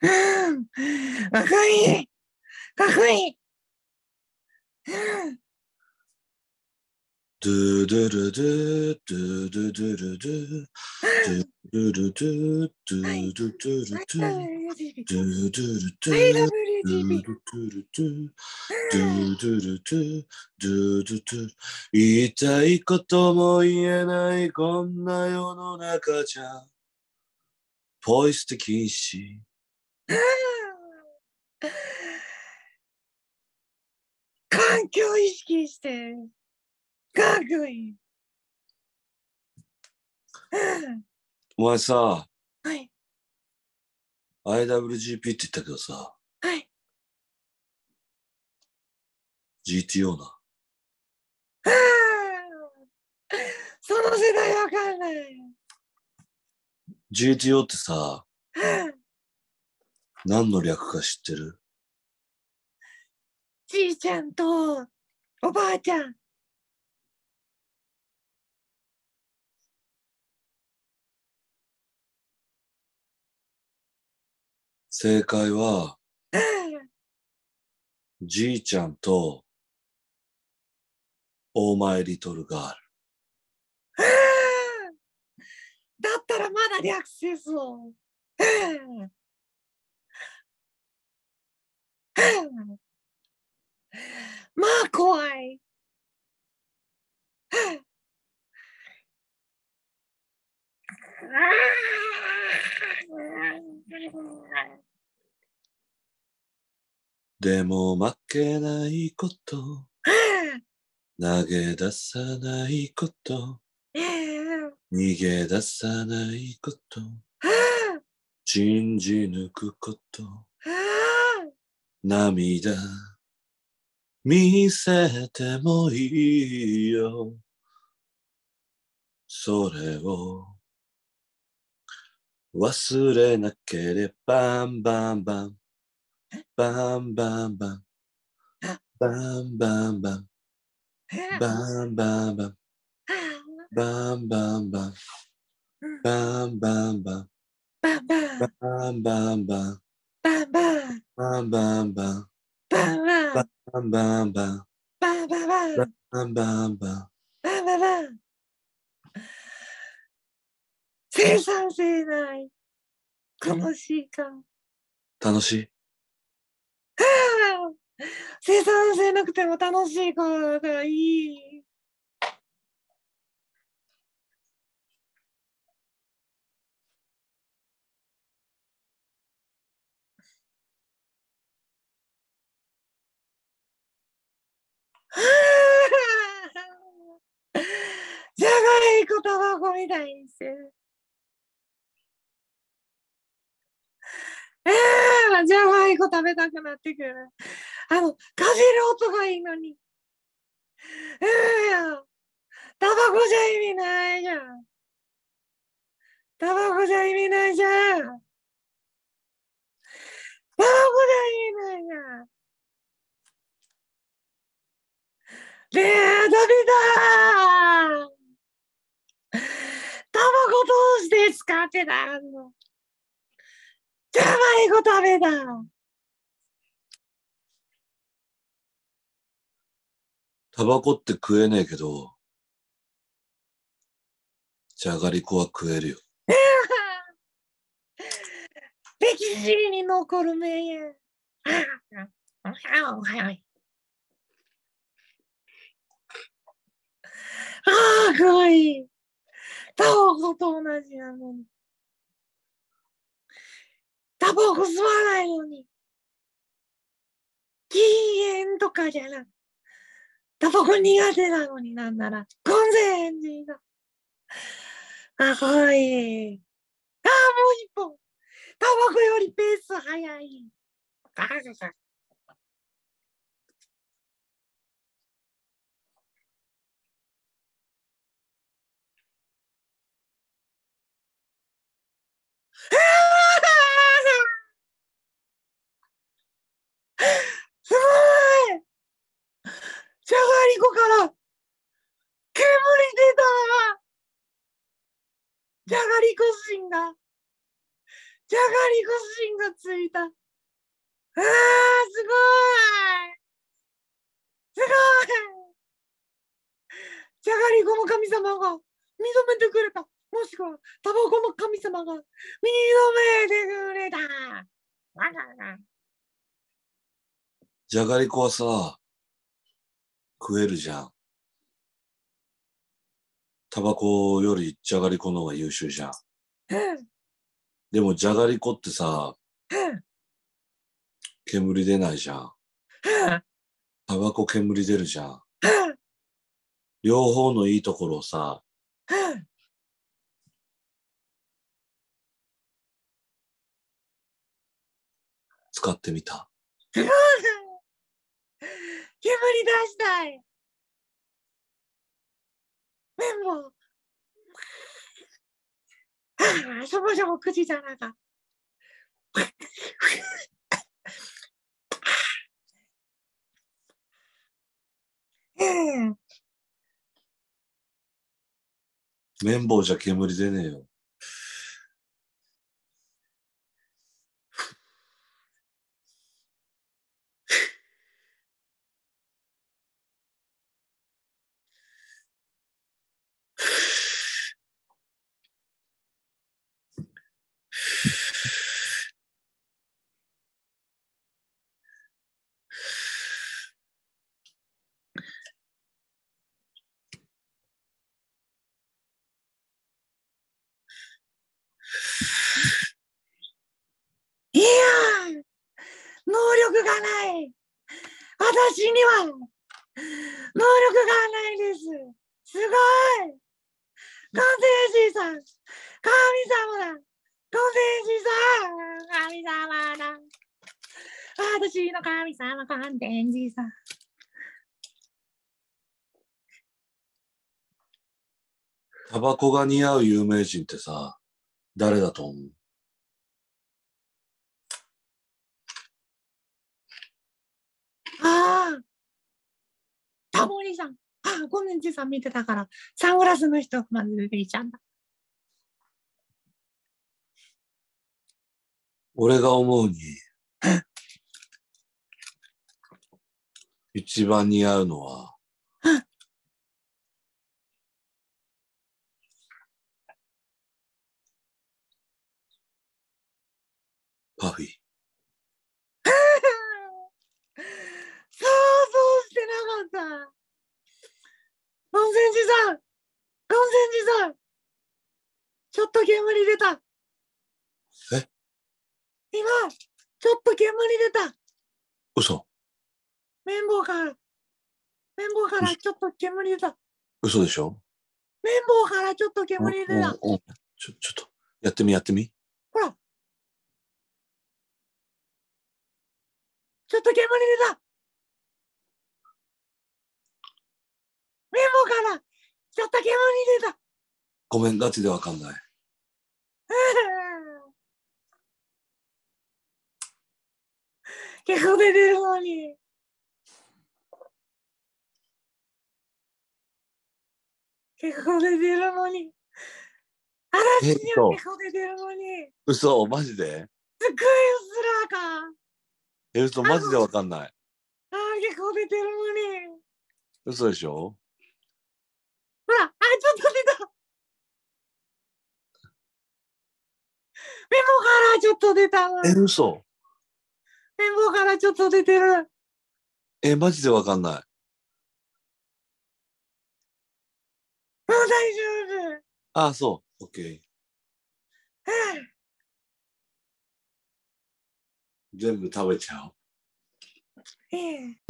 かっこいいかっこいいドゥドゥルドゥドゥドゥドゥルドゥドゥルドゥドゥドゥドゥルドゥドゥドゥルドゥ言いたいことも言えないこんな世の中じゃポイ捨て禁止環境意識して、学院。お前さ、はい、IWGP って言ったけどさ、はい、GTO な。その世代わかんない。GTO ってさ、何の略か知ってるじいちゃんとおばあちゃん。正解は、じいちゃんとオーマイリトルガール。だったらまだ略せそう。まあ怖い。でも負けないこと、投げ出さないこと、逃げ出さないこと、信じ抜くこと。涙見せてもいいよ。それを忘れなければ、ばんばんばんばんばんばんばんばんばんばんばんばんばんばんばんばんばんばんバンバンバン。バンバンバン。バンバン。バンバンバン。バンバンバン。バンバンバン。バンバンバン。生産性ない。楽しいか。楽しい。生産性なくても楽しい子だからいい。じゃがいこたばこみたいにして。えー、じゃがいこ食べたくなってくる。あの、かじる音がいいのに。ええー、たばこじゃ意味ないじゃん。タバコじゃ意味ないじゃん。タバコじゃ意味ないじゃん。ねえ、ダメだ卵どうして使ってたの卵だタバコって食えねえけど、じゃがりこは食えるよ。歴 史に残る名言。はいはい。ああ、かわいい。タバコと同じなのに。タバコ吸わないのに。禁煙とかじゃなくタバコ苦手なのになんなら、ゴンゼエンジンだ。あ、かわいい。ああ、もう一本。タバコよりペース早い。ガガガすごいじゃがりこから煙出たじゃがりこ芯がじゃがりこ芯がついたあーすごいすごいじゃがりこの神様が認めてくれたもしくはタバコの神様が認めてくれた。じゃがりこはさ、食えるじゃん。タバコよりじゃがりこの方が優秀じゃん。でもじゃがりこってさ、煙出ないじゃん、タバコ煙出るじゃん。両方のいいところをさ、使ってみた。煙出したい。綿棒。ああ、そもそも口じゃなかった。綿棒じゃ煙出ねえよ。私には能力がないです。すごいコンセンジーさん神様だコンセンジーさん神様だ私の神様コンセンジーさんタバコが似合う有名人ってさ、誰だと思うタモリさん。あ、ゴネンジさん見てたから、サングラスの人まで出てきちゃうんだ。俺が思うに、一番似合うのは、パフィー。だ。温泉寺さん温泉寺さんちょっと煙出たえ今、ちょっと煙出た嘘綿棒から、綿棒からちょっと煙出た。嘘でしょ綿棒からちょっと煙出た。おおおちょ、ちょっと、やってみやってみ。ほらちょっと煙出たからちょっと煙出た。ごめん、ガチでわかんない。結構出てるのに。結構出てるのに。嵐には結構出てるのに。嘘、マジですっごいうっすらか。え、嘘、マジでわかんない。ああ、結構出てるのに。嘘でしょちょっと出た。え、嘘。綿棒からちょっと出てる。え、マジでわかんない。もう大丈夫。ああ、そう。オッケー。全部食べちゃおう。ええ。